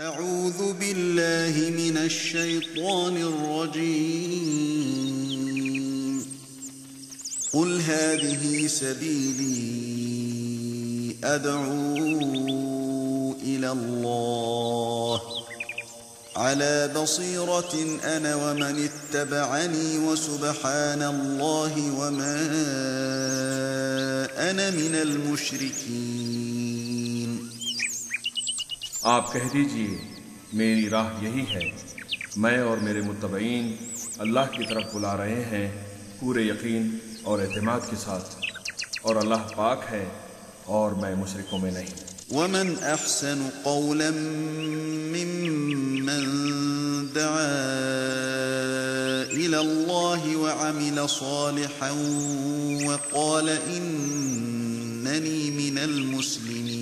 أعوذ بالله من الشيطان الرجيم قل هذه سبيلي أدعو إلى الله على بصيرة أنا ومن اتبعني وسبحان الله وما أنا من المشركين आप कह दीजिए मेरी राह यही है मैं और मेरे मुतबीन अल्लाह की तरफ बुला रहे हैं पूरे यकीन और अहतमाद के साथ और अल्लाह पाक है और मैं मुशरकों में नहीं वमन अहसन कौलम ممن دعا إلى الله وعمل صالحا وقال إنني من المسلمين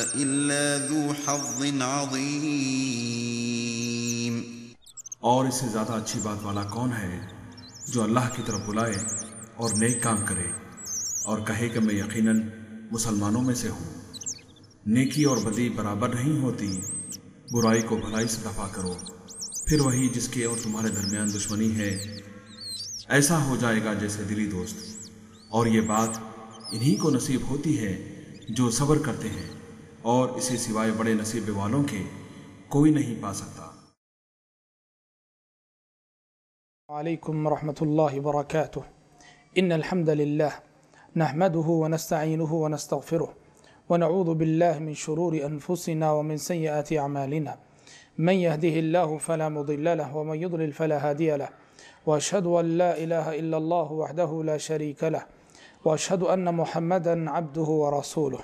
और इससे ज्यादा अच्छी बात वाला कौन है जो अल्लाह की तरफ बुलाए और नेक काम करे और कहे कि मैं यकीनन मुसलमानों में से हूँ नेकी और बदी बराबर नहीं होती बुराई को भलाई से दफा करो फिर वही जिसके और तुम्हारे दरमियान दुश्मनी है ऐसा हो जाएगा जैसे दिली दोस्त और ये बात इन्हीं को नसीब होती है जो सब्र करते हैं اور اسے سوائے بڑے نصیب والوں کے کوئی نہیں پا سکتا علیکم ورحمت اللہ وبرکاتہ إن الحمد للہ نحمده ونستعینه ونستغفره ونعوذ باللہ من شرور أنفسنا ومن سیئات أعمالنا من يهده الله فلا مضل له ومن يضلل فلا هادي له وأشهد أن لا إله إلا الله وحده لا شريك له وأشهد أن محمدا عبده ورسوله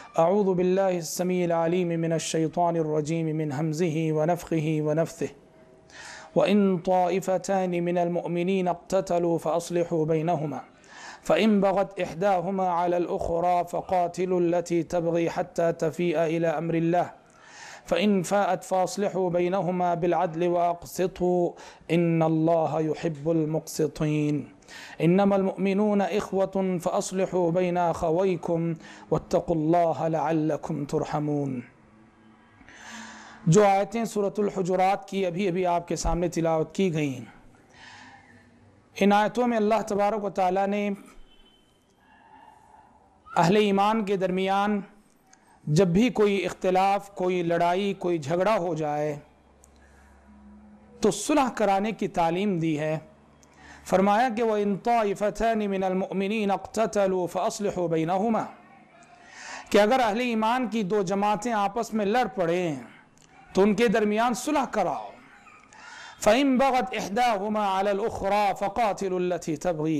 أعوذ بالله السميع العليم من الشيطان الرجيم من همزه ونفخه ونفثه وإن طائفتان من المؤمنين اقتتلوا فأصلحوا بينهما فإن بغت إحداهما على الأخرى فقاتلوا التي تبغي حتى تفيء إلى أمر الله فإن فاءت فأصلحوا بينهما بالعدل وأقسطوا إن الله يحب المقسطين إنما المؤمنون إخوة فأصلحوا بين أخويكم واتقوا الله لعلكم ترحمون जो आयतें सूरतुलहजरात की अभी अभी आपके सामने तिलावत की गई इन आयतों में अल्लाह तबारक ताली ने अहल ईमान के दरमियान जब भी कोई इख्तलाफ कोई लड़ाई कोई झगड़ा हो जाए तो सुलह कराने की तालीम दी है फरमाया कि वह इन तोफ़ान मिनमिन अख्तलो फ़सल बिना कि अगर अहले ईमान की दो जमातें आपस में लड़ पड़े तो उनके दरमियान सुलह कराओ फ़हीम बगत अहदा हमा अलखरा फ़ातिलती तबी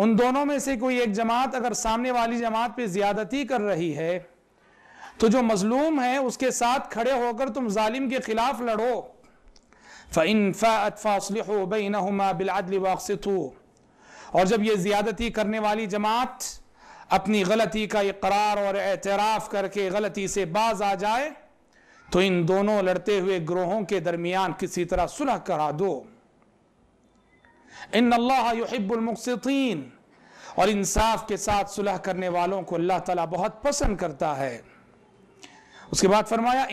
उन दोनों में से कोई एक जमात अगर सामने वाली जमात पर ज़्यादती कर रही है तो जो मज़लूम है उसके साथ खड़े होकर तुम ालिम के ख़िलाफ़ लड़ो फ़ैन फ़ात फ़ासलह बिनहुमा बिलअदल वाक़सतु और जब ये ज़्यादती करने वाली जमात अपनी गलती का इकरार और एतराफ़ करके गलती से बाज आ जाए तो इन दोनों लड़ते हुए ग्रोहों के दरमियान किसी तरह सुलह करा दो इन अल्लाहबुलमकसिन और इंसाफ के साथ सुलह करने वालों को अल्लाह ताला बहुत पसंद करता है उसके बाद फरमाया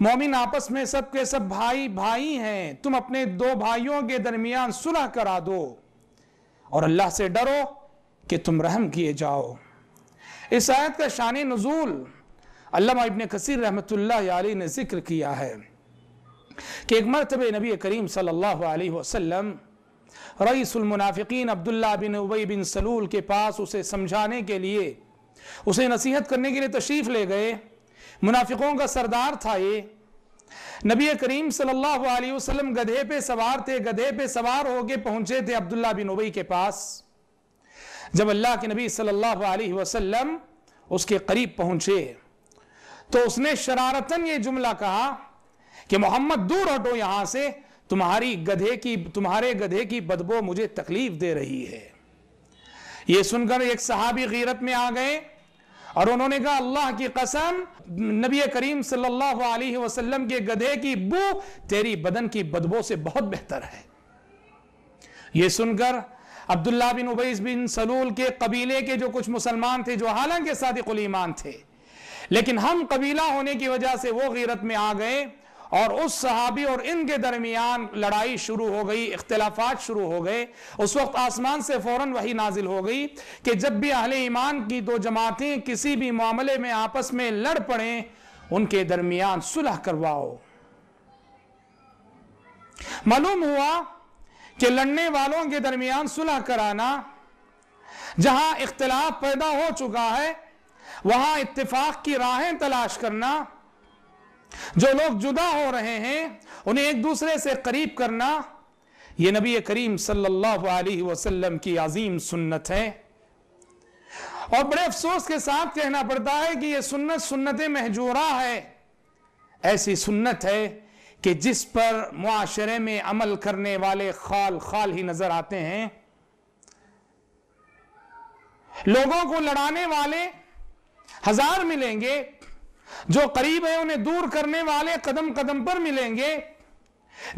मोमिन आपस में सब के सब भाई भाई हैं तुम अपने दो भाइयों के दरमियान सुलह करा दो और अल्लाह से डरो कि तुम रहम किए जाओ इस आयत का शान नजूल अल्लाह इबन कसीर रहमत ने जिक्र किया है कि एक मरतब नबी करीम सल्लल्लाहु अलैहि वसल्लम रईसमनाफ़िकीन अब्दुल्ला बिन उबई बिन सलूल के पास उसे समझाने के लिए उसे नसीहत करने के लिए तशरीफ़ ले गए मुनाफिकों का सरदार था ये नबी करीम सल्लल्लाहु अलैहि वसल्लम गधे पे सवार थे गधे पे सवार होके पहुंचे थे अब्दुल्ला बिन उबई के पास जब अल्लाह के नबी सल्लल्लाहु अलैहि वसल्लम उसके करीब पहुंचे तो उसने शरारतन ये जुमला कहा कि मोहम्मद दूर हटो यहां से तुम्हारी गधे की तुम्हारे गधे की बदबो मुझे तकलीफ दे रही है ये सुनकर एक सहाबी गीरत में आ गए और उन्होंने कहा अल्लाह की कसम नबी करीम सल्लल्लाहु अलैहि वसल्लम के गधे की बू तेरी बदन की बदबू से बहुत बेहतर है यह सुनकर अब्दुल्ला बिन उबैस बिन सलूल के कबीले के जो कुछ मुसलमान थे जो हालांकि सादिकुल ईमान थे लेकिन हम कबीला होने की वजह से वो गीरत में आ गए और उस सहाबी और इनके दरमियान लड़ाई शुरू हो गई इख्तलाफात शुरू हो गए उस वक्त आसमान से फौरन वही नाजिल हो गई कि जब भी अहले ईमान की दो जमातें किसी भी मामले में आपस में लड़ पड़े उनके दरमियान सुलह करवाओ मालूम हुआ कि लड़ने वालों के दरमियान सुलह कराना जहां इख्तलाफ पैदा हो चुका है वहां इत्तेफाक की राहें तलाश करना जो लोग जुदा हो रहे हैं उन्हें एक दूसरे से करीब करना यह नबी करीम सल्लल्लाहु अलैहि वसल्लम की अजीम सुन्नत है और बड़े अफसोस के साथ कहना पड़ता है कि यह सुन्नत सुन्नत महजूरा है ऐसी सुन्नत है कि जिस पर मुआशरे में अमल करने वाले खाल खाल ही नजर आते हैं लोगों को लड़ाने वाले हजार मिलेंगे जो करीब है उन्हें दूर करने वाले कदम कदम पर मिलेंगे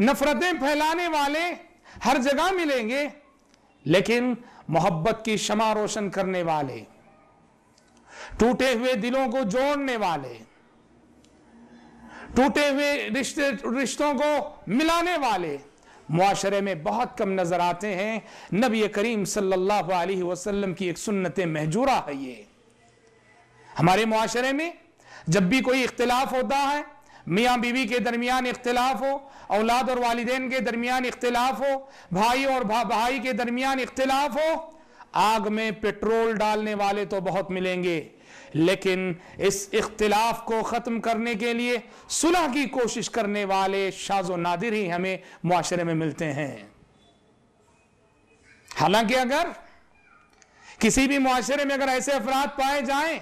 नफरतें फैलाने वाले हर जगह मिलेंगे लेकिन मोहब्बत की क्षमा रोशन करने वाले टूटे हुए दिलों को जोड़ने वाले टूटे हुए रिश्ते रिश्तों को मिलाने वाले माशरे में बहुत कम नज़र आते हैं नबी करीम सल्लल्लाहु अलैहि वसल्लम की एक सुन्नत महजूरा है ये हमारे माशरे में जब भी कोई इख्तलाफ होता है मियाँ बीवी के दरमियान इख्तलाफ हो औलाद और वालदेन के दरमियान इख्तलाफ हो भाई और भा, भाई के दरमियान इख्तलाफ हो आग में पेट्रोल डालने वाले तो बहुत मिलेंगे लेकिन इस इख्तलाफ को ख़त्म करने के लिए सुलह की कोशिश करने वाले शाजो नादिर ही हमें माशरे में मिलते हैं हालांकि अगर किसी भी माशरे में अगर ऐसे अफराद पाए जाएं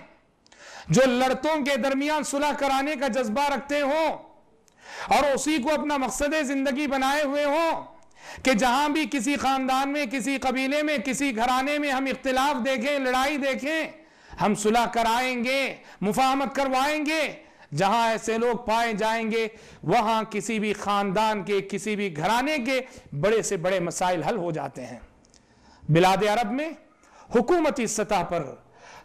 जो लड़कों के दरमियान सुलह कराने का जज्बा रखते हो और उसी को अपना मकसद जिंदगी बनाए हुए हो कि जहां भी किसी खानदान में किसी कबीले में किसी घराने में हम इख्तलाफ देखें लड़ाई देखें हम सुलह कराएंगे मुफाहमत करवाएंगे जहां ऐसे लोग पाए जाएंगे वहां किसी भी खानदान के किसी भी घराने के बड़े से बड़े मसाइल हल हो जाते हैं बिलाद अरब में हुकूमती सतह पर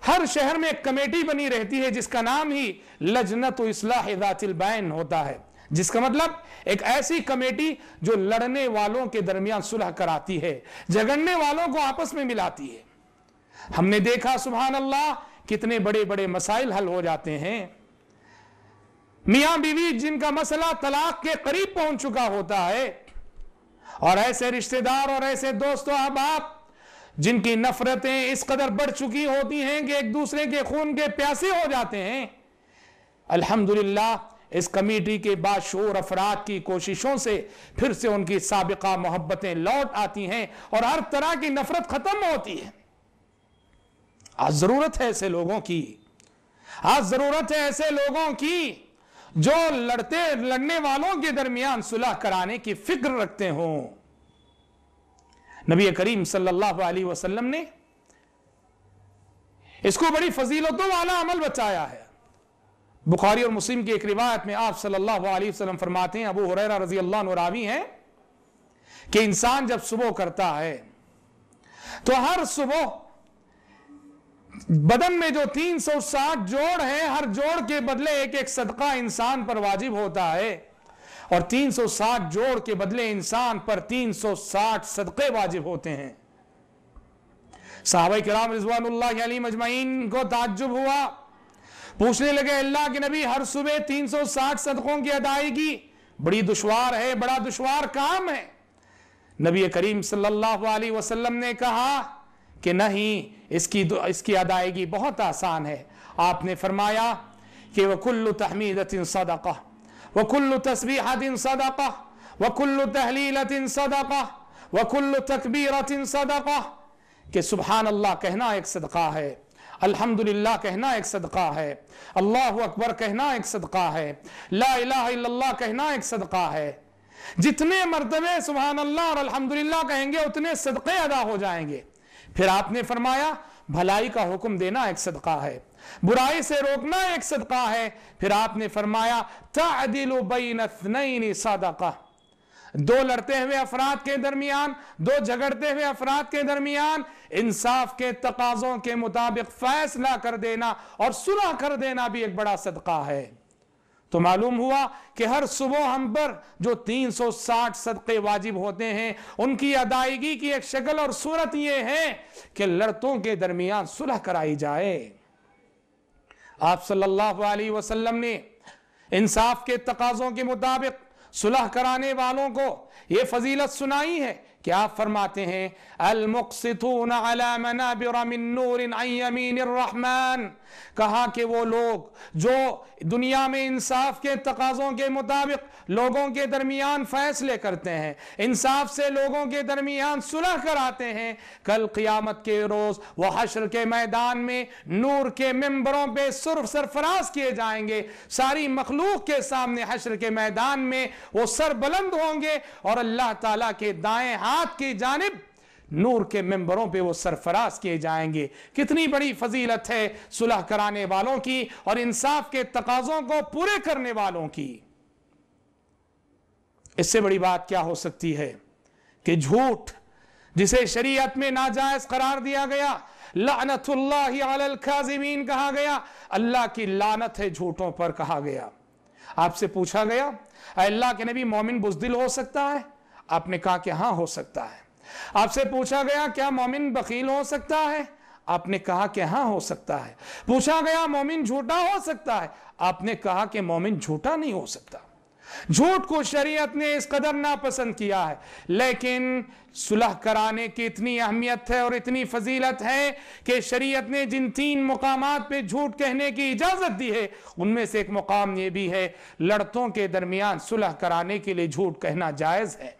हर शहर में एक कमेटी बनी रहती है जिसका नाम ही लजनत इसलाहबैन होता है जिसका मतलब एक ऐसी कमेटी जो लड़ने वालों के दरमियान सुलह कराती है झगड़ने वालों को आपस में मिलाती है हमने देखा सुबह अल्लाह कितने बड़े बड़े मसाइल हल हो जाते हैं मिया बीवी जिनका मसला तलाक के करीब पहुंच चुका होता है और ऐसे रिश्तेदार और ऐसे दोस्तों अब आप जिनकी नफरतें इस कदर बढ़ चुकी होती हैं कि एक दूसरे के खून के प्यासे हो जाते हैं अल्हम्दुलिल्लाह इस कमेटी के बाशूर अफराद की कोशिशों से फिर से उनकी सबका मोहब्बतें लौट आती हैं और हर तरह की नफरत खत्म होती है आज जरूरत है ऐसे लोगों की आज जरूरत है ऐसे लोगों की जो लड़ते लड़ने वालों के दरमियान सुलह कराने की फिक्र रखते हों नबी करीम सल्लल्लाहु अलैहि वसल्लम ने इसको बड़ी फजीलतों वाला अमल बचाया है बुखारी और मुस्लिम की एक रिवायत में आप सल्लल्लाहु अलैहि वसल्लम फरमाते हैं अबू हुरैरा रजी अल्लाह रावी हैं कि इंसान जब सुबह करता है तो हर सुबह बदन में जो तीन सौ साठ जोड़ है हर जोड़ के बदले एक एक सदका इंसान पर वाजिब होता है और 360 जोड़ के बदले इंसान पर 360 सदक़े वाजिब होते हैं साहब कराम रिजवान मजमाइन को ताजुब हुआ पूछने लगे अल्लाह के नबी हर सुबह 360 सदकों की अदायगी बड़ी दुशवार है बड़ा दुशवार काम है नबी करीम सल्लाम ने कहा कि नहीं इसकी इसकी अदायगी बहुत आसान है आपने फरमाया कि कुल्लु तहमीद सदका वकुल्लु तस्बीहातिन सदाका वकुल्लु तहलीलतिन सदाका वकुल्लु तकबीरतिन सदाका कि सुबहान अल्लाह कहना एक सदका है अल्हम्दुलिल्लाह कहना एक सदका है अल्लाह अकबर कहना एक सदका है ला इलाहा कहना एक सदका है जितने मरतबे सुबहान अल्लाह और अल्हम्दुलिल्लाह कहेंगे उतने सदक़े अदा हो जाएंगे फिर आपने फरमाया भलाई का हुक्म देना एक सदका है बुराई से रोकना एक सदका है फिर आपने फरमाया तादिल बैन सदका दो लड़ते हुए अफराद के दरमियान दो झगड़ते हुए अफराद के दरमियान इंसाफ के तकाजों के मुताबिक फैसला कर देना और सुलह कर देना भी एक बड़ा सदका है तो मालूम हुआ कि हर सुबह हम पर जो 360 सदक़े वाजिब होते हैं उनकी अदायगी की एक शक्ल और सूरत यह है कि लड़तों के दरमियान सुलह कराई जाए आप सल्लल्लाहु अलैहि वसल्लम ने इंसाफ के तकाजों के मुताबिक सुलह कराने वालों को यह फजीलत सुनाई है कि आप फरमाते हैं अलमुकसितून अला मनाबिर मिन नूरिन अयमीन रहमान कहा कि वो लोग जो दुनिया में इंसाफ के तकाजों के मुताबिक लोगों के दरमियान फैसले करते हैं इंसाफ से लोगों के दरमियान सुलह कराते हैं कल क़ियामत के रोज़ वह हशर के मैदान में नूर के मेम्बरों पर सुरफ सरफराज किए जाएंगे सारी मखलूक के सामने हशर के मैदान में वो सर बुलंद होंगे और अल्लाह ताला के दाएं हाथ की जानब नूर के मेंबरों पे वो सरफराज किए जाएंगे कितनी बड़ी फजीलत है सुलह कराने वालों की और इंसाफ के तकाजों को पूरे करने वालों की इससे बड़ी बात क्या हो सकती है कि झूठ जिसे शरीयत में नाजायज करार दिया गया लानतमीन कहा गया अल्लाह की लानत है झूठों पर कहा गया आपसे पूछा गया अल्लाह के नबी मोमिन बुजदिल हो सकता है आपने कहा कि हाँ हो सकता है आपसे पूछा गया क्या मोमिन बकील हो सकता है आपने कहा कि हाँ हो सकता है पूछा गया मोमिन झूठा हो सकता है आपने कहा कि मोमिन झूठा नहीं हो सकता झूठ को शरीयत ने इस कदर नापसंद किया है लेकिन सुलह कराने की इतनी अहमियत है और इतनी फजीलत है कि शरीयत ने जिन तीन मुकाम पे झूठ कहने की इजाज़त दी है उनमें से एक मुकाम ये भी है लड़तों के दरमियान सुलह कराने के लिए झूठ कहना जायज़ है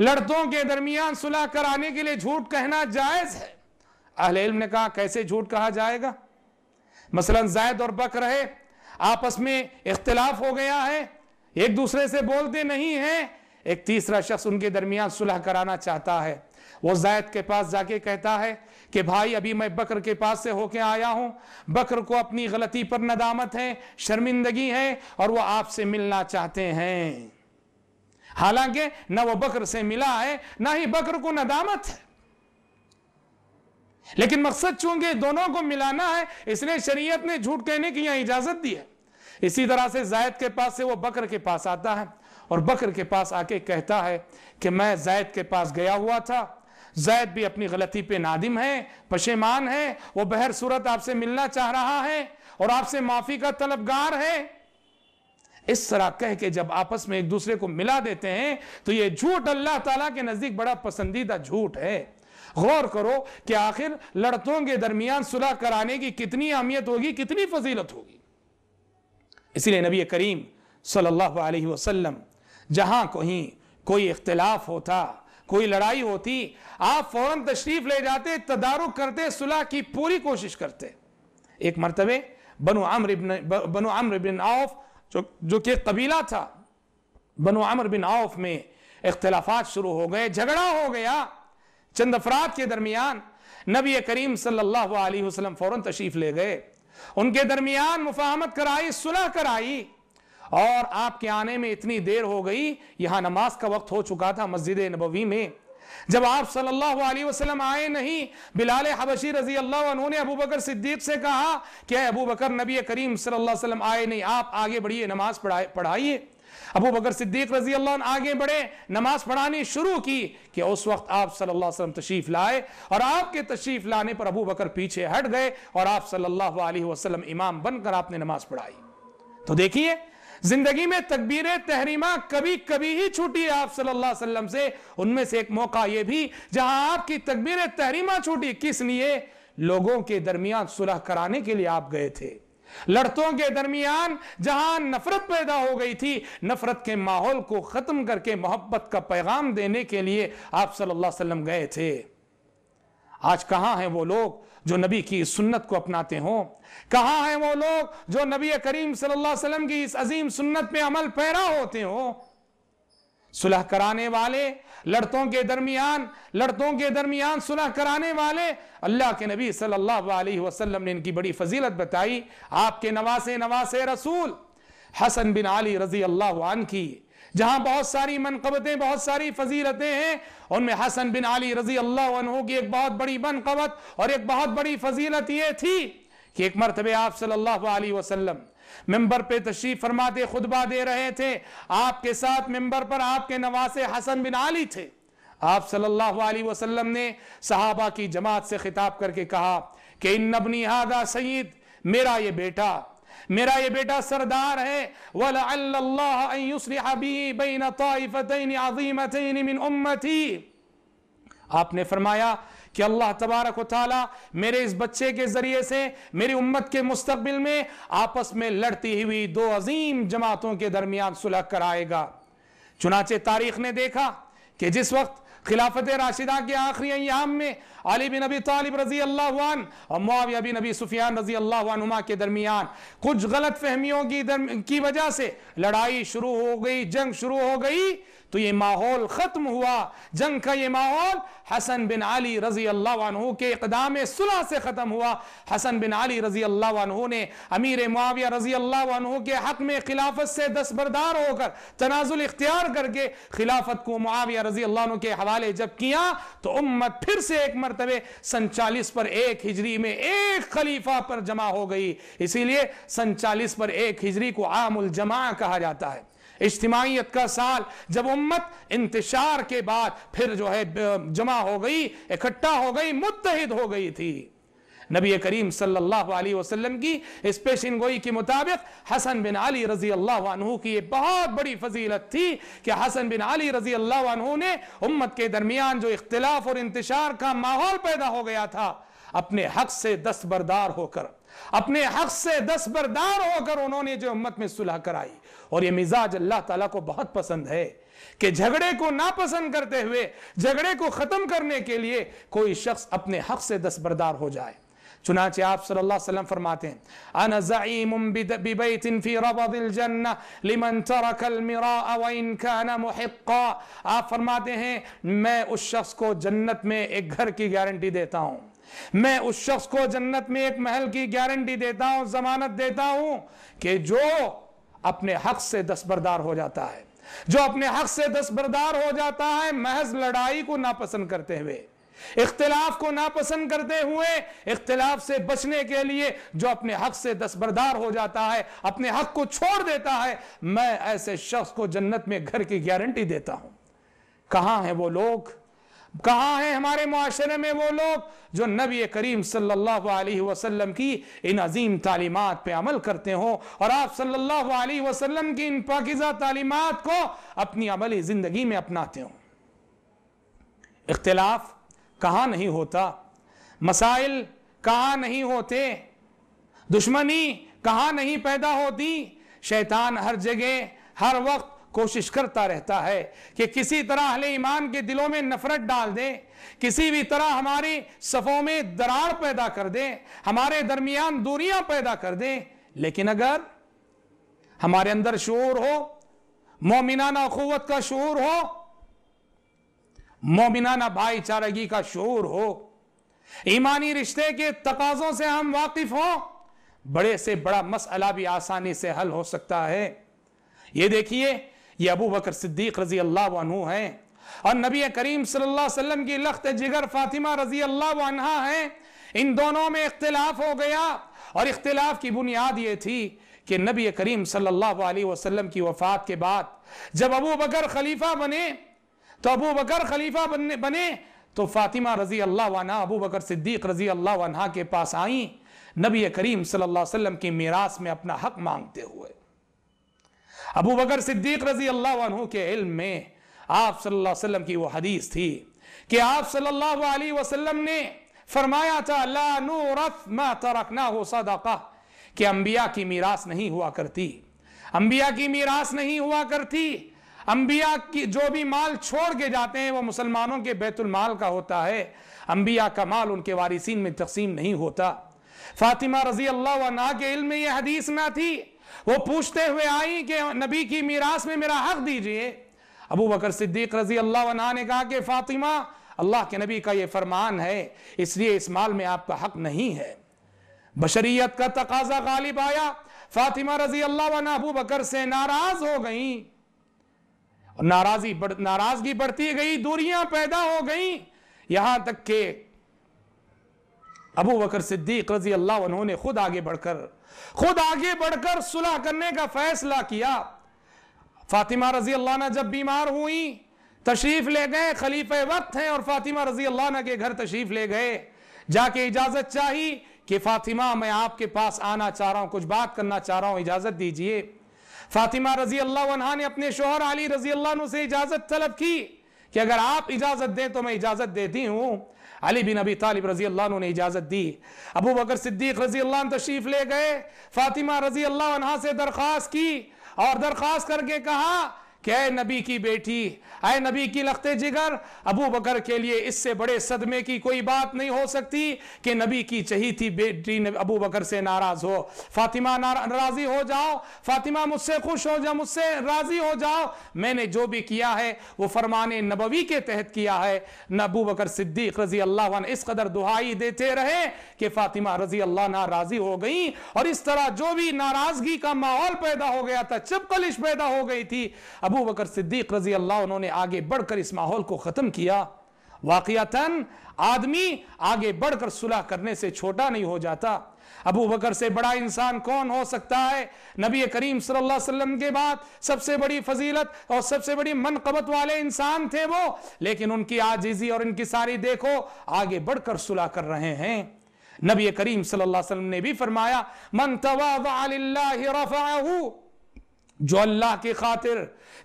लड़कों के दरमियान सुलह कराने के लिए झूठ कहना जायज है अहले इल्म ने कहा कैसे झूठ कहा जाएगा मसलन जायद और बक रहे आपस में इख्तलाफ हो गया है एक दूसरे से बोलते नहीं हैं एक तीसरा शख्स उनके दरमियान सुलह कराना चाहता है वो जायद के पास जाके कहता है कि भाई अभी मैं बकर के पास से होके आया हूं बकर को अपनी गलती पर नदामत है शर्मिंदगी है और वो आपसे मिलना चाहते हैं हालांकि न वो बकर से मिला है ना ही बकर को नदामत है लेकिन मकसद चूंकि दोनों को मिलाना है इसलिए शरीयत ने झूठ कहने की यहां इजाजत दी है इसी तरह से जायद के पास से वो बकर के पास आता है और बकर के पास आके कहता है कि मैं जायद के पास गया हुआ था जैद भी अपनी गलती पे नादिम है पशेमान है वो बहर सूरत आपसे मिलना चाह रहा है और आपसे माफ़ी का तलबगार है इस तरह कह के जब आपस में एक दूसरे को मिला देते हैं तो यह झूठ अल्लाह ताला के नजदीक बड़ा पसंदीदा झूठ है गौर करो कि आखिर लड़कों के दरमियान सुलह कराने की कितनी अहमियत होगी कितनी फजीलत होगी इसीलिए नबी करीम सल्लल्लाहु अलैहि वसल्लम जहां कहीं कोई इख्तलाफ होता कोई लड़ाई होती आप फौरन तशरीफ ले जाते तदारुक करते सुलह की पूरी कोशिश करते एक मरतबे बनु आमर बनो आमर बिन जो जो कि कबीला था बनो आमर बिन आउफ में इख्तलाफात शुरू हो गए झगड़ा हो गया चंद अफराद के दरमियान नबी करीम सल्लल्लाहु अलैहि वसल्लम फौरन तशरीफ ले गए उनके दरमियान मुफाहमत कराई सुलह कराई और आपके आने में इतनी देर हो गई यहां नमाज का वक्त हो चुका था मस्जिद नबवी में जब आप सल्लल्लाहु अलैहि वसल्लम आए नहीं बिलाल हबशी रजी अल्लाह उन्होंने अबू बकर सिद्दीक से कहा कि अबू बकर नबी करीम सल्लल्लाहु अलैहि वसल्लम आए नहीं आप आगे बढ़िए नमाज पढ़ाइए अबू बकर सिद्दीक रजी अल्लाह आगे बढ़े नमाज पढ़ानी शुरू की कि उस वक्त आप सल्लल्लाहु अलैहि वसल्लम तशरीफ लाए और आपके तशरीफ लाने पर अबू बकर पीछे हट गए और आप सल्लल्लाहु अलैहि वसल्लम इमाम बनकर आपने नमाज पढ़ाई तो देखिए जिंदगी में तकबीर तहरीमा कभी कभी ही छूटी आप सल्लल्लाहु अलैहि वसल्लम से उनमें से एक मौका यह भी जहां आपकी तकबीर तहरीमा छूटी किस लिए लोगों के दरमियान सुलह कराने के लिए आप गए थे लड़तों के दरमियान जहां नफरत पैदा हो गई थी नफरत के माहौल को खत्म करके मोहब्बत का पैगाम देने के लिए आप सल्लल्लाहु अलैहि वसल्लम गए थे आज कहां हैं वो लोग जो नबी की सुन्नत को अपनाते हों कहा है वो लोग जो नबी करीम सल्लल्लाहु अलैहि वसल्लम की इस अजीम सुन्नत पे अमल पैरा होते हो सुलह कराने वाले लड़तों के दरमियान लड़तों के दरमियान सुलह कराने वाले अल्लाह के नबी सल्लल्लाहु अलैहि वसल्लम ने इनकी बड़ी फजीलत बताई आपके नवासे नवासे रसूल हसन बिन अली रजी अल्लाह की जहां बहुत सारी मनकबतें बहुत सारी फजीलतें हैं उनमें हसन बिन अली रजी अल्लाह की एक बहुत बड़ी मनकबत और एक बहुत बड़ी फजीलत ये थी कि एक मरतबे आप सल्लल्लाहु अलैहि वसल्लम मेंबर पे तशरीफ फरमाते खुतबा दे रहे थे आपके साथ मेंबर पर आपके नवासे हसन बिन आली थे आप सल्लल्लाहु अलैहि वसल्लम ने सहाबा की जमात से खिताब करके कहा कि इन नबनी हादा सईद मेरा ये बेटा मेरा ये बेटा सरदार है आपने फरमाया कि अल्लाह तबारक मेरे इस बच्चे के ज़रिए से मेरी उम्मत के मुस्तबिल में आपस में लड़ती हुई दो अजीम जमातों के दरमियान सुलह कराएगा चुनाचे तारीख ने देखा कि जिस वक्त खिलाफत राशिदा के आखिरी अयाम में अली बिन नबी तालिब रजी अल्लाह और मुआविया बिन नबी सुफियान रजी अल्लाह के दरमियान कुछ गलत फहमियों की, की वजह से लड़ाई शुरू हो गई जंग शुरू हो गई तो ये माहौल ख़त्म हुआ जंग का ये माहौल हसन बिन अली रजी अल्लाह के इकदाम सुलह से ख़त्म हुआ हसन बिन अली रजी अल्लाह ने अमीर मुआविया रजी अल्लाह के हक में खिलाफत से दस्तबरदार होकर तनाजुल इख्तियार करके खिलाफत को मुआविया रजी अल्लाह के हवाले जब किया तो उम्मत फिर से एक मरतबे सन चालीस पर एक हिजरी में एक खलीफा पर जमा हो गई इसीलिए सन चालीस पर एक हिजरी को आमुल जमा कहा जाता है इज्तमाहीत का साल जब उम्मत इंतशार के बाद फिर जो है जमा हो गई इकट्ठा हो गई मुतहद हो गई थी नबी करीम सल्लल्लाहु अलैहि वसल्लम की इस पेशन गोई के मुताबिक हसन बिन अली रजी अल्लाह की बहुत बड़ी फजीलत थी कि हसन बिन अली रजी अल्लाह ने उम्मत के दरमियान जो इख्तलाफ और इंतशार का माहौल पैदा हो गया था अपने हक से दस्तबरदार होकर अपने हक से दस्तबरदार होकर उन्होंने जो उम्मत में सुलह कराई और ये मिजाज अल्लाह ताला को बहुत पसंद है कि झगड़े को ना पसंद करते हुए झगड़े को ख़त्म करने के लिए कोई शख्स अपने हक से दस्तबरदार हो जाए चुनाचे आप सल्लल्लाहु फरमाते हैं आप फरमाते हैं मैं उस शख्स को जन्नत में एक घर की गारंटी देता हूँ मैं उस शख्स को जन्नत में एक महल की गारंटी देता हूं जमानत देता हूं कि जो अपने हक से दस्तबरदार हो जाता है जो अपने हक से दस्तबरदार हो जाता है महज लड़ाई को नापसंद करते हुए इख्तलाफ को नापसंद करते हुए इख्तलाफ से बचने के लिए जो अपने हक से दस्तबरदार हो जाता है अपने हक को छोड़ देता है मैं ऐसे शख्स को जन्नत में घर की गारंटी देता हूं कहां हैं वो लोग कहा है हमारे माशरे में वो लोग जो नबी करीम सल्लल्लाहु अलैहि वसल्लम की इन अजीम तालीमत पे अमल करते हो और आप सल्लल्लाहु अलैहि वसल्लम की इन पाकिजा तालीमत को अपनी अमली ज़िंदगी में अपनाते हो इख्तलाफ कहा नहीं होता मसाइल कहाँ नहीं होते दुश्मनी कहाँ नहीं पैदा होती शैतान हर जगह हर वक्त कोशिश करता रहता है कि किसी तरह अहले ईमान के दिलों में नफरत डाल दें किसी भी तरह हमारी सफ़ों में दरार पैदा कर दें हमारे दरमियान दूरियां पैदा कर दें लेकिन अगर हमारे अंदर शोर हो मोमिनाना अखवत का शोर हो मोमिनाना भाईचारगी का शोर हो ईमानी रिश्ते के तकाजों से हम वाकिफ हों बड़े से बड़ा मसला भी आसानी से हल हो सकता है ये देखिए ये अबू बकर सिद्दीक रजी अल्लाह हैं और नबी करीम सल्लल्लाहु अलैहि वसल्लम की लख्त जिगर फातिमा रजी अल्लाह अनहा हैं इन दोनों में इख्तलाफ हो गया और इख्तलाफ की बुनियाद ये थी कि नबी करीम सल्लल्लाहु अलैहि वसल्लम की वफात के बाद जब अबू बकर खलीफा बने तो अबू बकर खलीफा बनने बने तो फातिमा रजी अल्लाह अबू बकर सिद्दीक रजी अल्लाह के पास आई नबी करीम सल्लल्लाहु अलैहि वसल्लम की मीरास में अपना हक मांगते हुए अबू बकर सिद्दीक रजी अल्लाह के इल्म में आप सल्लल्लाहु अलैहि वसल्लम की वो हदीस थी कि आप सल्लल्लाहु अलैहि वसल्लम ने फरमाया था ला नूरथ मा तरकना हो सदका कि अंबिया की मीरास नहीं हुआ करती अंबिया की मीरास नहीं हुआ करती अंबिया की जो भी माल छोड़ के जाते हैं वो मुसलमानों के बैतुलमाल का होता है अंबिया का माल उनके वारिसीन में तकसीम नहीं होता फातिमा रजी अल्लाह के इल्म में यह हदीस ना थी वो पूछते हुए आई कि नबी की मीरास में मेरा हक दीजिए अबू बकर सिद्दीक रजी अल्लाह ने कहा कि फातिमा अल्लाह के नबी का ये फरमान है इसलिए इस माल में आपका हक नहीं है बशरीत का तकाजा गालिब आया फातिमा रजी अल्लाह अबू बकर से नाराज हो गई और नाराजी बढ़, नाराजगी बढ़ती गई दूरियां पैदा हो गई यहां तक के अबू बकर सिद्दीक रजी अल्लाह उन्होंने खुद आगे बढ़कर खुद आगे बढ़कर सुलह करने का फैसला किया फातिमा रजी अल्लाह ना जब बीमार हुई तशरीफ ले गए खलीफे वक्त हैं और फातिमा रजी अल्लाह ना के घर तशरीफ ले गए जाके इजाजत चाहिए कि फातिमा मैं आपके पास आना चाह रहा हूं कुछ बात करना चाह रहा हूं इजाजत दीजिए फातिमा रजी अल्लाह ने अपने शोहर अली रजी अल्लाह से इजाजत तलब की कि अगर आप इजाजत दें तो मैं इजाजत देती हूं अली बिन अबी तालिब रजी अल्लाह ने इजाज़त दी अबू बकर सिद्दीक रजी अल्लाह तशरीफ़ ले गए फातिमा रजी अल्लाह से दरख्वास्त की और दरख्वास्त करके कहा क्या नबी की बेटी आए नबी की लखते जिगर अबू बकर के लिए इससे बड़े सदमे की कोई बात नहीं हो सकती कि नबी की चही थी बेटी अबू बकर से नाराज हो फातिमा राजी हो जाओ फातिमा मुझसे खुश हो जाओ मुझसे राजी हो जाओ मैंने जो भी किया है वो फरमान नबवी के तहत किया है न अबू बकर सिद्दीक रजी अल्लाह इस कदर दुहाई देते रहे कि फातिमा रजी अल्लाह नाराजी हो गई और इस तरह जो भी नाराजगी का माहौल पैदा हो गया था चिपकलिश पैदा हो गई थी अब अबू बकर सिद्दीक रजी अल्लाह उन्होंने आगे बढ़कर इस माहौल को ख़त्म किया वाक़ता आदमी आगे बढ़कर सुलह करने से छोटा नहीं हो जाता अबू बकर से बड़ा इंसान कौन हो सकता है नबी करीम सल्लल्लाहु अलैहि वसल्लम के बाद सबसे बड़ी फजीलत और सबसे बड़ी मनकबत वाले इंसान थे वो लेकिन उनकी आजीजी और इनकी सारी देखो आगे बढ़कर सुलह कर रहे हैं नबी करीम सल्लल्लाहु अलैहि वसल्लम ने भी फरमाया मन तवा जो अल्लाह की खातिर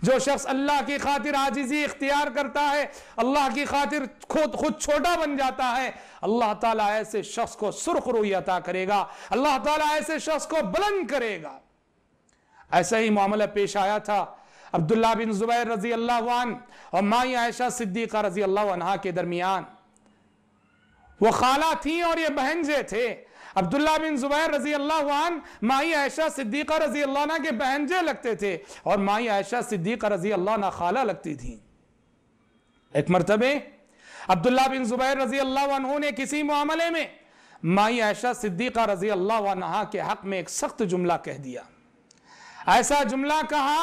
जो शख्स अल्लाह की खातिर आजिजी इख्तियार करता है अल्लाह की खातिर खुद खुद छोटा बन जाता है अल्लाह ताला ऐसे शख्स को सुर्ख रोई अता करेगा अल्लाह ताला ऐसे शख्स को बुलंद करेगा ऐसा ही मामला पेश आया था अब्दुल्ला बिन जुबैर रजी अल्लाह और माई आयशा सिद्दीका रजी अल्लाह के दरमियान वो खाला थी और ये बहन जे थे अब्दुल्ला बिन जुबैर रजी अल्लाह माई आयशा सिद्दीक रजी अल्लाह के बहनजे लगते थे और माई आयशा सिद्दीक रजी अल्लाह खाला लगती थी एक मरतबे अब्दुल्ला बिन जुबैर रजी अल्लाह ने किसी मामले में माई आयशा सिद्दीक रजी अल्लाह के हक़ में एक सख्त जुमला कह दिया ऐसा जुमला कहा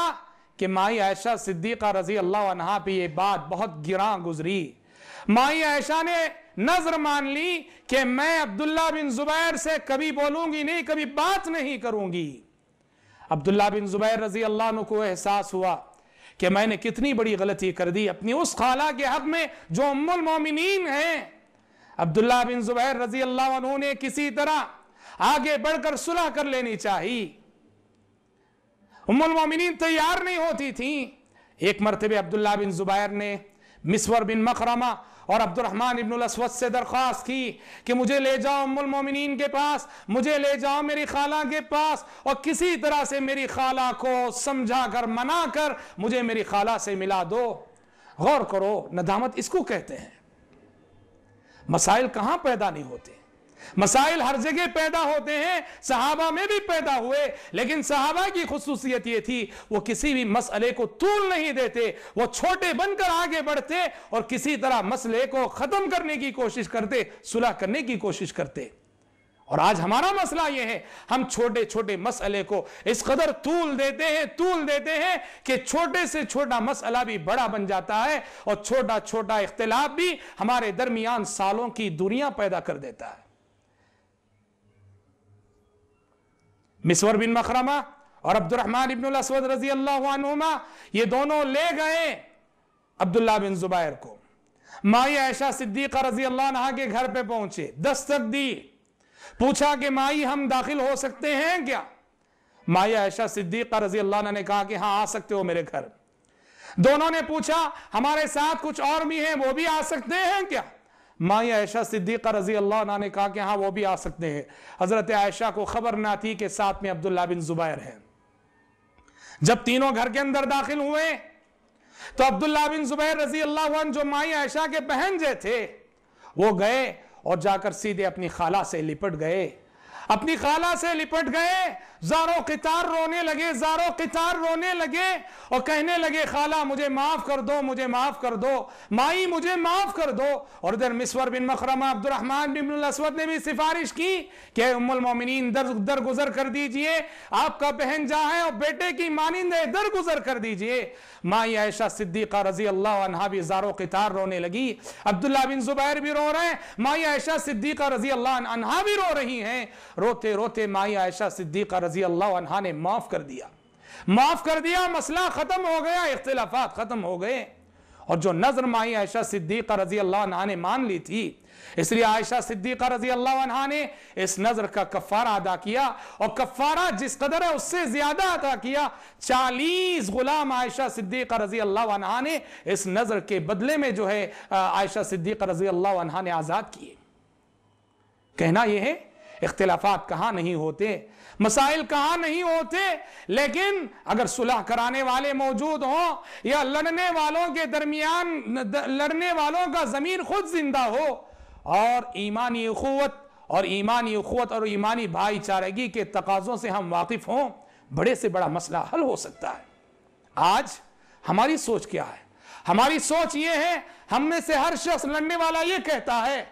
कि माई आयशा सिद्दीक रजी अल्लाह पर यह बात बहुत गिरा गुजरी माई ऐशा ने नजर मान ली कि मैं अब्दुल्ला बिन जुबैर से कभी बोलूंगी नहीं कभी बात नहीं करूंगी अब्दुल्ला बिन जुबैर रजी अल्लाह को एहसास हुआ कि मैंने कितनी बड़ी गलती कर दी अपनी उस खाला के हक में जो अमुल मोमिन हैं अब्दुल्ला बिन जुबैर रजी अल्लाह ने किसी तरह आगे बढ़कर सुलह कर लेनी चाहिए उम्मुल मोमिनीन तैयार नहीं होती थी एक मरतबे अब्दुल्ला बिन जुबैर ने मिसवर बिन मकरमा और अब्दुलरहमान इबन से दरख्वास्त की कि मुझे ले जाओ मोमिन के पास मुझे ले जाओ मेरी खाला के पास और किसी तरह से मेरी खाला को समझा कर मना कर मुझे मेरी खाला से मिला दो गौर करो नदामत इसको कहते हैं मसाइल कहां पैदा नहीं होते मसाइल हर जगह पैदा होते हैं सहाबा में भी पैदा हुए लेकिन सहाबा की खसूसियत ये थी वो किसी भी मसले को तूल नहीं देते वो छोटे बनकर आगे बढ़ते और किसी तरह मसले को ख़त्म करने की कोशिश करते सुलह करने की कोशिश करते और आज हमारा मसला यह है हम छोटे छोटे मसले को इस कदर तूल देते हैं तूल देते हैं कि छोटे से छोटा मसला भी बड़ा बन जाता है और छोटा छोटा इख्तलाफ भी हमारे दरमियान सालों की दूरियां पैदा कर देता है मिसवर बिन मखरमा और अब्दुलरहमान इबन असवद रजी अल्लाहमा ये दोनों ले गए अब्दुल्ला बिन जुबैर को माई ऐशा सिद्दीका रजी अल्लाह के घर पे पहुंचे दस्तक दी पूछा कि माई हम दाखिल हो सकते हैं क्या माई ऐशा सिद्दीका रजी अल्लाह ने कहा कि हाँ आ सकते हो मेरे घर दोनों ने पूछा हमारे साथ कुछ और भी हैं वो भी आ सकते हैं क्या माँ आयशा सिद्दीक़ा रजी अल्लाह ने कहा कि हाँ वो भी आ सकते हैं हज़रत आयशा को खबर ना थी कि साथ में अब्दुल्ला बिन ज़ुबैर है जब तीनों घर के अंदर दाखिल हुए तो अब्दुल्ला बिन ज़ुबैर रजी अल्लाह जो माई आयशा के बहन जे थे वो गए और जाकर सीधे अपनी खाला से लिपट गए अपनी खाला से लिपट गए जारो कितार रोने लगे जारो कितार रोने लगे और कहने लगे खाला मुझे माफ कर दो मुझे माफ कर दो माई मुझे माफ कर दो और इधर मिसवर बिन मखरमा अब्दुलरहमान बिन असवद ने भी सिफारिश की कि उम्मुल मोमिनीन दर दर गुजर कर दीजिए आपका बहन जहाँ है और बेटे की मानिंद है दर गुजर कर दीजिए माई आयशा सिद्दीका रजी अल्लाह अनहा भी जारो कितार रोने लगी अब्दुल्ला बिन जुबैर भी रो रहे हैं माई आयशा सिद्दीका रजी अल्लाह अनहा भी रो रही है रोते रोते माई आयशा सिद्दीका रजी अल्लाह ने माफ कर दिया माफ कर दिया मसला खत्म हो गया इख्तलाफात खत्म हो गए और जो नजर माई आयशा सिद्दीक रजी अल्लाह ने मान ली थी इसलिए आयशा सिद्दीक रजी अल्लाह ने इस नजर का कफारा अदा किया और कफारा जिस कदर है उससे ज्यादा अदा किया चालीस गुलाम आयशा सिद्दीक रजी अल्लाह ने इस नजर के बदले में जो है आयशा सिद्दीक रजी अल्लाह ने आजाद किए कहना यह है इख्तलाफा कहाँ नहीं होते मसाइल कहाँ नहीं होते लेकिन अगर सुलह कराने वाले मौजूद हों या लड़ने वालों के दरमियान लड़ने वालों का ज़मीन खुद जिंदा हो और ईमानी अखवत और ईमानी अखवत और ईमानी भाईचारगी के तकाज़ों से हम वाकिफ़ हों बड़े से बड़ा मसला हल हो सकता है आज हमारी सोच क्या है हमारी सोच ये है हम में से हर शख्स लड़ने वाला ये कहता है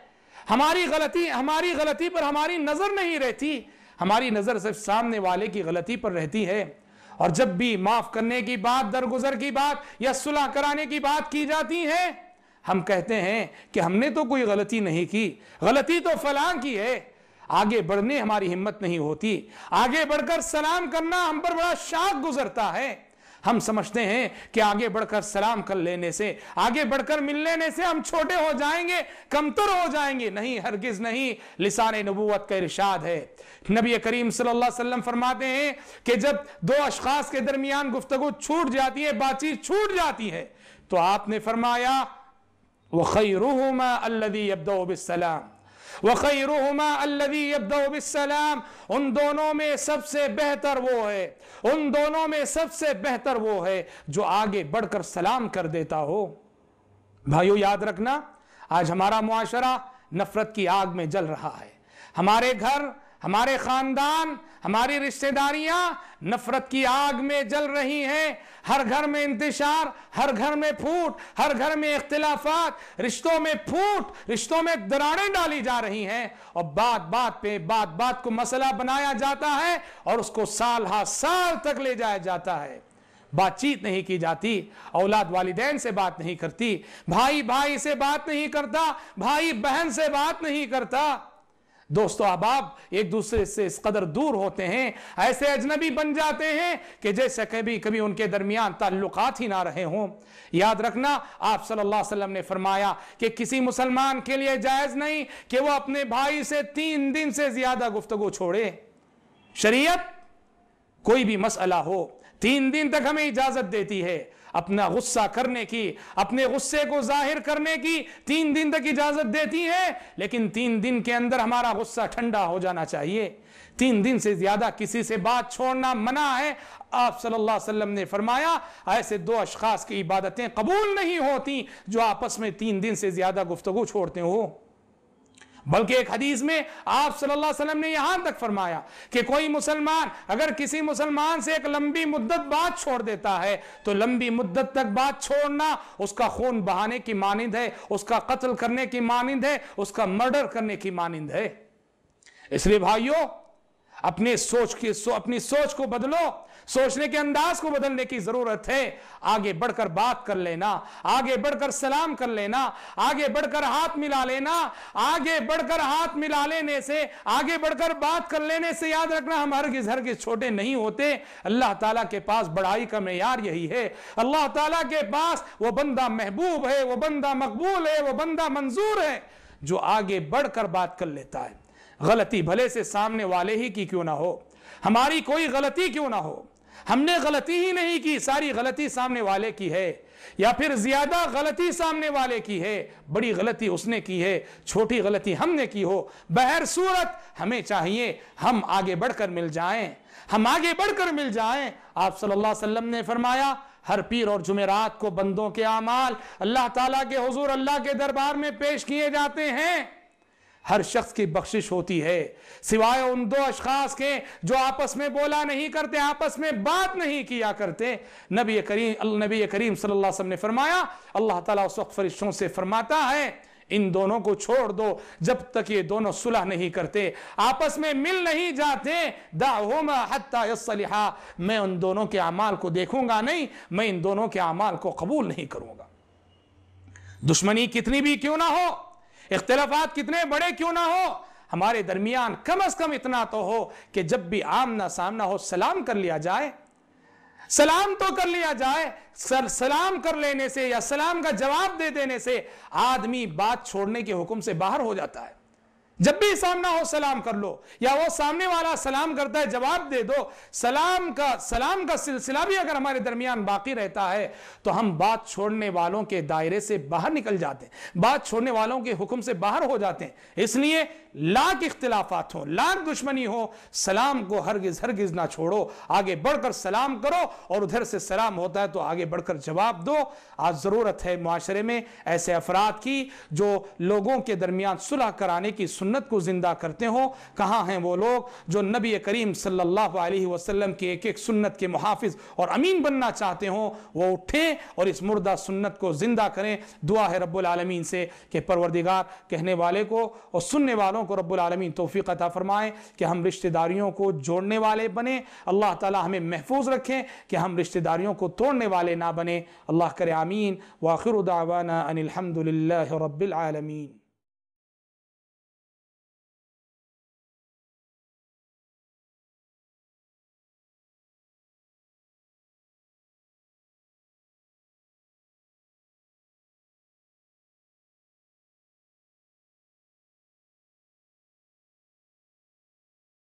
हमारी गलती हमारी गलती पर हमारी नज़र नहीं रहती हमारी नज़र सिर्फ सामने वाले की गलती पर रहती है और जब भी माफ करने की बात दरगुजर की बात या सुलह कराने की बात की जाती है हम कहते हैं कि हमने तो कोई गलती नहीं की गलती तो फलां की है आगे बढ़ने हमारी हिम्मत नहीं होती आगे बढ़कर सलाम करना हम पर बड़ा शाक गुजरता है हम समझते हैं कि आगे बढ़कर सलाम कर लेने से आगे बढ़कर मिल लेने से हम छोटे हो जाएंगे कमतर हो जाएंगे नहीं हरगिज नहीं लिसान नबूत का इरशाद है नबी करीम वसल्लम फरमाते हैं कि जब दो अशखास के दरमियान गुफ्तगु छूट जाती है बातचीत छूट जाती है तो आपने फरमाया वह खैरूमा अल्लदी अब्दोबसलाम वख़रुमा उन दोनों में सबसे बेहतर वो है उन दोनों में सबसे बेहतर वो है जो आगे बढ़कर सलाम कर देता हो भाइयों याद रखना आज हमारा मुआशरा नफरत की आग में जल रहा है हमारे घर हमारे खानदान हमारी रिश्तेदारियां नफरत की आग में जल रही हैं हर घर में इंतजार हर घर में फूट हर घर में इख्तलाफात रिश्तों में फूट रिश्तों में दरारें डाली जा रही हैं और बात बात पे बात बात को मसला बनाया जाता है और उसको साल हा साल तक ले जाया जाता है बातचीत नहीं की जाती औलाद वालिदैन से बात नहीं करती भाई भाई से बात नहीं करता भाई बहन से बात नहीं करता दोस्तों अब आप एक दूसरे से इस कदर दूर होते हैं ऐसे अजनबी बन जाते हैं कि जैसे कभी कभी उनके दरमियान ताल्लुक ही ना रहे हों याद रखना आप सल्लल्लाहु अलैहि वसल्लम ने फरमाया कि किसी मुसलमान के लिए जायज़ नहीं कि वो अपने भाई से तीन दिन से ज़्यादा गुफ्तगु छोड़े शरीयत कोई भी मसला हो तीन दिन तक हमें इजाज़त देती है अपना गुस्सा करने की अपने गुस्से को जाहिर करने की तीन दिन तक इजाजत देती है लेकिन तीन दिन के अंदर हमारा गुस्सा ठंडा हो जाना चाहिए तीन दिन से ज्यादा किसी से बात छोड़ना मना है आप सल्लल्लाहु अलैहि वसल्लम ने फरमाया ऐसे दो अशखास की इबादतें कबूल नहीं होती जो आपस में तीन दिन से ज्यादा गुफ्तगु छोड़ते हो बल्कि एक हदीस में आप सल्लल्लाहु अलैहि वसल्लम ने यहां तक फरमाया कि कोई मुसलमान अगर किसी मुसलमान से एक लंबी मुद्दत बात छोड़ देता है तो लंबी मुद्दत तक बात छोड़ना उसका खून बहाने की मानिंद है उसका कत्ल करने की मानंद है उसका मर्डर करने की मानिंद है इसलिए भाइयों अपने सोच की सो, अपनी सोच को बदलो सोचने के अंदाज को बदलने की जरूरत है आगे बढ़कर बात कर लेना आगे बढ़कर सलाम कर लेना आगे बढ़कर हाथ मिला लेना आगे बढ़कर हाथ मिला लेने से आगे बढ़कर बात कर लेने से याद रखना हम हर घर के छोटे नहीं होते अल्लाह ताला के पास बड़ाई का मैार यही है अल्लाह ताला के पास वो बंदा महबूब है वो बंदा मकबूल है वो बंदा मंजूर है जो आगे बढ़कर बात कर लेता है गलती भले से सामने वाले ही की क्यों ना हो हमारी कोई गलती क्यों ना हो हमने गलती ही नहीं की सारी गलती सामने वाले की है या फिर ज्यादा गलती सामने वाले की है बड़ी गलती उसने की है छोटी गलती हमने की हो बहर सूरत हमें चाहिए हम आगे बढ़कर मिल जाएं हम आगे बढ़कर मिल जाएं आप सल्लल्लाहु अलैहि वसल्लम ने फरमाया हर पीर और जुमेरात को बंदों के आमाल अल्लाह ताला के हुजूर अल्लाह के दरबार में पेश किए जाते हैं हर शख्स की बख्शिश होती है सिवाय उन दो अशखास के जो आपस में बोला नहीं करते आपस में बात नहीं किया करते नबी करीम नबी करीम सल्लल्लाहु अलैहि वसल्लम ने फरमाया अल्लाह ताला उस वक्त फरिश्तों से फरमाता है इन दोनों को छोड़ दो जब तक ये दोनों सुलह नहीं करते आपस में मिल नहीं जाते दाहोमा मैं उन दोनों के अमाल को देखूंगा नहीं मैं इन दोनों के अमाल को कबूल नहीं करूंगा दुश्मनी कितनी भी क्यों ना हो इख्तलाफात कितने बड़े क्यों ना हो हमारे दरमियान कम अज कम इतना तो हो कि जब भी आमना सामना हो सलाम कर लिया जाए सलाम तो कर लिया जाए सर सलाम कर लेने से या सलाम का जवाब दे देने से आदमी बात छोड़ने के हुक्म से बाहर हो जाता है जब भी सामना हो सलाम कर लो या वो सामने वाला सलाम करता है जवाब दे दो सलाम का सलाम का सिलसिला भी अगर हमारे दरमियान बाकी रहता है तो हम बात छोड़ने वालों के दायरे से बाहर निकल जाते हैं बात छोड़ने वालों के हुक्म से बाहर हो जाते हैं इसलिए लाख इख्तलाफात हो लाख दुश्मनी हो सलाम को हरगिज हरगिज ना छोड़ो आगे बढ़कर सलाम करो और उधर से सलाम होता है तो आगे बढ़कर जवाब दो आज ज़रूरत है माशरे में ऐसे अफराद की जो लोगों के दरमियान सुलह कराने की सुन्नत को ज़िंदा करते हो कहाँ हैं वो लोग जो नबी करीम सल्लल्लाहु अलैहि वसल्लम की एक एक सुन्नत के मुहाफ़ और अमीन बनना चाहते हो वो उठें और इस मुर्दा सुन्नत को ज़िंदा करें दुआ है रब्बुल आलमीन से कि परवरदिगार कहने वाले को और सुनने वालों रिश्तेदारों को रब्बुलमीन तोफ़ी अता फ़रमाएँ कि हम रिश्तेदारियों को जोड़ने वाले बने अल्लाह ताला हमें महफूज रखें कि हम रिश्तेदारियों को तोड़ने वाले ना बने अल्लाह करे आमीन वाखिर उदावाना अनिलहमदिल्ला रबालमीन